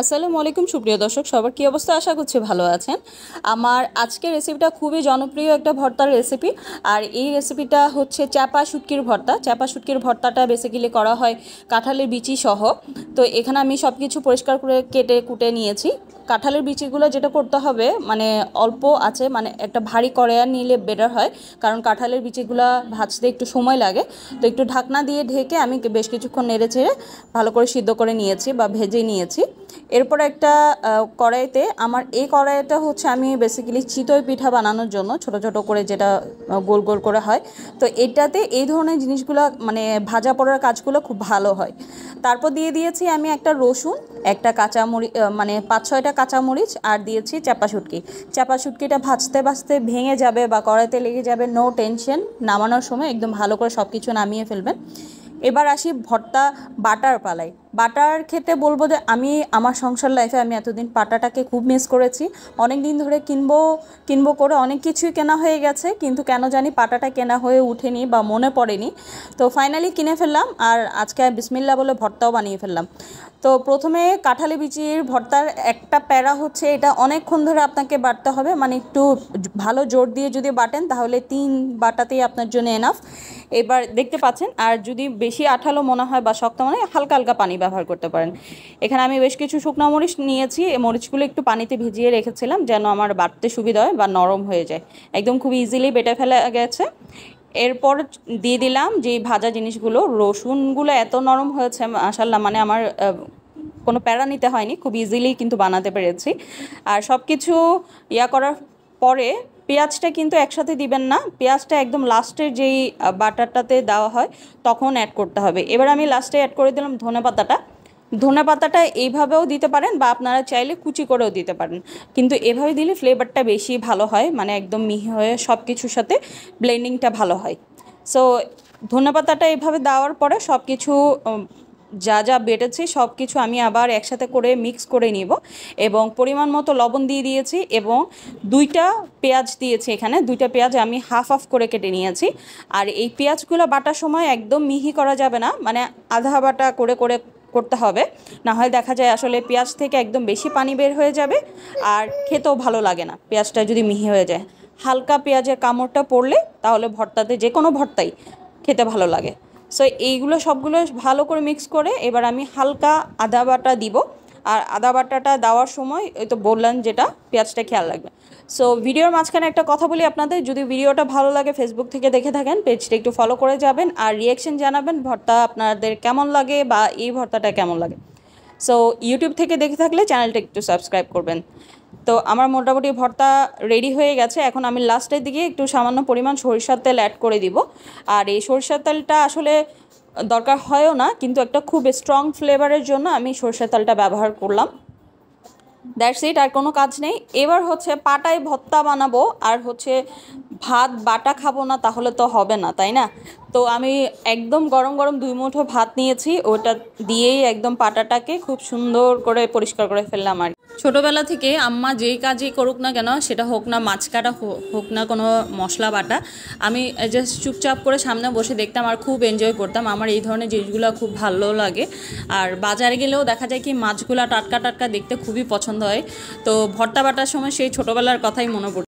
আসসালামু আলাইকুম সুপ্রিয় দর্শক সবার কী অবস্থা আশা করছি ভালো আছেন আমার আজকের রেসিপিটা খুবই জনপ্রিয় একটা ভর্তার রেসিপি আর এই রেসিপিটা হচ্ছে চাপা শুটকির ভর্তা চাপা শুটকির ভর্তাটা বেসিক্যালি করা হয় কাঁঠালের বিচি সহ তো এখানে আমি সব কিছু পরিষ্কার করে কেটে কুটে নিয়েছি কাঁঠালের বিচিগুলো যেটা করতে হবে মানে অল্প আছে মানে একটা ভারী কড়াইয়া নিলে বেটার হয় কারণ কাঁঠালের বিচিগুলো ভাজতে একটু সময় লাগে তো একটু ঢাকনা দিয়ে ঢেকে আমি বেশ কিছুক্ষণ নেড়ে ছেড়ে ভালো করে সিদ্ধ করে নিয়েছি বা ভেজে নিয়েছি এরপর একটা কড়াইতে আমার এই কড়াইটা হচ্ছে আমি বেসিক্যালি চিতই পিঠা বানানোর জন্য ছোট ছোট করে যেটা গোল গোল করে হয় তো এটাতে এই ধরনের জিনিসগুলো মানে ভাজা পড়ার কাজগুলো খুব ভালো হয় তারপর দিয়ে দিয়েছি আমি একটা রসুন একটা কাঁচামরি মানে পাঁচ ছয়টা কাঁচামরিচ আর দিয়েছি চাপা শুটকি চাপা শুটকিটা ভাজতে ভাজতে ভেঙে যাবে বা কড়াইতে লেগে যাবে নো টেনশন নামানোর সময় একদম ভালো করে সব কিছু নামিয়ে ফেলবেন এবার আসি ভর্তা বাটার পালায় বাটার খেতে বলবো যে আমি আমার সংসার লাইফে আমি এতদিন পাটাটাকে খুব মিস করেছি অনেক দিন ধরে কিনবো কিনবো করে অনেক কিছুই কেনা হয়ে গেছে কিন্তু কেন জানি পাটাটা কেনা হয়ে উঠেনি বা মনে পড়েনি তো ফাইনালি কিনে ফেললাম আর আজকে বিসমিল্লা বলে ভর্তাও বানিয়ে ফেললাম তো প্রথমে কাঁঠালি বিচির ভর্তার একটা প্যারা হচ্ছে এটা অনেকক্ষণ ধরে আপনাকে বাটতে হবে মানে একটু ভালো জোর দিয়ে যদি বাটেন তাহলে তিন বাটাতেই আপনার জন্য এনাফ এবার দেখতে পাচ্ছেন আর যদি বেশি আঠালো মনে হয় বা শক্ত মনে হয় হালকা হালকা পানি ব্যবহার করতে পারেন এখানে আমি বেশ কিছু শুকনো মরিচ নিয়েছি এই মরিচগুলো একটু পানিতে ভিজিয়ে রেখেছিলাম যেন আমার বাটতে সুবিধা হয় বা নরম হয়ে যায় একদম খুব ইজিলি বেটে ফেলা গেছে এরপর দিয়ে দিলাম যে ভাজা জিনিসগুলো রসুনগুলো এত নরম হয়েছে মাসাল্লাহ মানে আমার কোনো প্যারা নিতে হয়নি খুব ইজিলি কিন্তু বানাতে পেরেছি আর সব কিছু ইয়া করার পরে পেঁয়াজটা কিন্তু একসাথে দিবেন না পেঁয়াজটা একদম লাস্টের যেই বাটারটাতে দেওয়া হয় তখন অ্যাড করতে হবে এবার আমি লাস্টে অ্যাড করে দিলাম ধনে পাতাটা ধনে পাতাটা এইভাবেও দিতে পারেন বা আপনারা চাইলে কুচি করেও দিতে পারেন কিন্তু এভাবে দিলে ফ্লেভারটা বেশি ভালো হয় মানে একদম মিহি হয়ে সব কিছুর সাথে ব্লেন্ডিংটা ভালো হয় সো ধনে পাতাটা এভাবে দেওয়ার পরে সব কিছু যা যা বেটেছি সব কিছু আমি আবার একসাথে করে মিক্স করে নিব এবং পরিমাণ মতো লবণ দিয়ে দিয়েছি এবং দুইটা পেঁয়াজ দিয়েছি এখানে দুইটা পেঁয়াজ আমি হাফ হাফ করে কেটে নিয়েছি আর এই পেঁয়াজগুলো বাটার সময় একদম মিহি করা যাবে না মানে আধা বাটা করে করে করতে হবে না হয় দেখা যায় আসলে পেঁয়াজ থেকে একদম বেশি পানি বের হয়ে যাবে আর খেতেও ভালো লাগে না পেঁয়াজটা যদি মিহি হয়ে যায় হালকা পেঁয়াজের কামড়টা পড়লে তাহলে ভর্তাতে যে কোনো ভর্তাই খেতে ভালো লাগে সো এইগুলো সবগুলো ভালো করে মিক্স করে এবার আমি হালকা আদা বাটা দিব আর আদা বাটাটা দেওয়ার সময় ওই তো বললাম যেটা পেঁয়াজটা খেয়াল রাখবে সো ভিডিওর মাঝখানে একটা কথা বলি আপনাদের যদি ভিডিওটা ভালো লাগে ফেসবুক থেকে দেখে থাকেন পেজটা একটু ফলো করে যাবেন আর রিয়াকশান জানাবেন ভর্তা আপনাদের কেমন লাগে বা এই ভর্তাটা কেমন লাগে সো ইউটিউব থেকে দেখে থাকলে চ্যানেলটা একটু সাবস্ক্রাইব করবেন তো আমার মোটামুটি ভর্তা রেডি হয়ে গেছে এখন আমি লাস্টের দিকে একটু সামান্য পরিমাণ সরিষার তেল অ্যাড করে দিব আর এই সরিষার তেলটা আসলে দরকার হয়ও না কিন্তু একটা খুব স্ট্রং ফ্লেভারের জন্য আমি সরিষার তেলটা ব্যবহার করলাম দ্যাটস ইট আর কোনো কাজ নেই এবার হচ্ছে পাটায় ভত্তা বানাবো আর হচ্ছে ভাত বাটা খাবো না তাহলে তো হবে না তাই না তো আমি একদম গরম গরম দুই মুঠো ভাত নিয়েছি ওটা দিয়েই একদম পাটাটাকে খুব সুন্দর করে পরিষ্কার করে ফেললাম আর ছোটোবেলা থেকে আম্মা যেই কাজই করুক না কেন সেটা হোক না মাছ কাটা হোক না কোনো মশলা বাটা আমি জাস্ট চুপচাপ করে সামনে বসে দেখতাম আর খুব এনজয় করতাম আমার এই ধরনের জিনিসগুলো খুব ভালো লাগে আর বাজারে গেলেও দেখা যায় কি মাছগুলো টাটকা টাটকা দেখতে খুবই পছন্দ হয় তো ভর্তা বাটার সময় সেই ছোটোবেলার কথাই মনে পড়ে